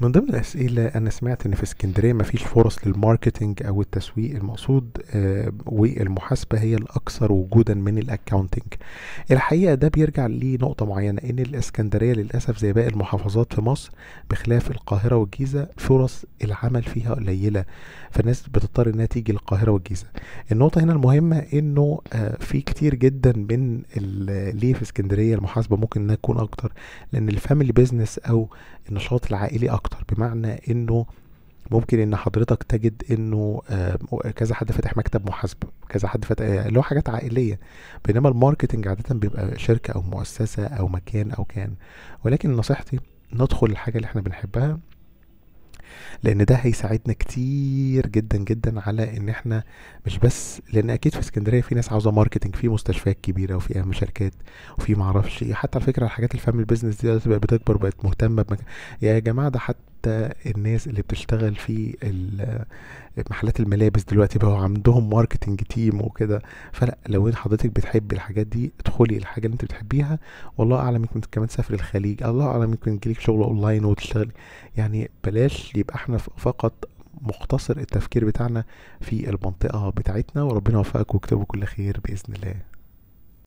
من ضمن الأسئلة أنا سمعت إن في اسكندرية مفيش فرص للماركتينج أو التسويق المقصود آه والمحاسبة هي الأكثر وجودا من الأكاونتينج. الحقيقة ده بيرجع لنقطة معينة إن الإسكندرية للأسف زي باقي المحافظات في مصر بخلاف القاهرة والجيزة فرص العمل فيها قليلة فالناس بتضطر إنها تيجي للقاهرة والجيزة. النقطة هنا المهمة إنه آه في كتير جدا من ليه في اسكندرية المحاسبة ممكن إنها تكون أكتر لأن الفاميلي بيزنس أو النشاط العائلي أكتر اكتر بمعنى انه ممكن ان حضرتك تجد انه آه، كذا حد فاتح مكتب محاسبه كذا حد فاتح آه، اللي هو حاجات عائليه بينما الماركتنج عاده بيبقى شركه او مؤسسه او مكان او كان ولكن نصيحتي ندخل الحاجه اللي احنا بنحبها لان ده هيساعدنا كتير جدا جدا على ان احنا مش بس لان اكيد في اسكندريه في ناس عاوزه ماركتنج في مستشفيات كبيره وفي اهم شركات وفي معرفش ايه حتى على فكره الحاجات الفاميلي بيزنس دي بقت بتكبر بقت مهتمه بمك... يا جماعه ده حتى حتى الناس اللي بتشتغل في محلات الملابس دلوقتي بقوا عندهم ماركتنج تيم وكده فلا لو حضرتك بتحبي الحاجات دي ادخلي الحاجه اللي انت بتحبيها والله اعلم يمكن كمان تسافري الخليج الله اعلم يمكن يجيلك شغل اونلاين وتشتغلي يعني بلاش يبقى احنا فقط مختصر التفكير بتاعنا في المنطقه بتاعتنا وربنا يوفقك ويكتبه كل خير باذن الله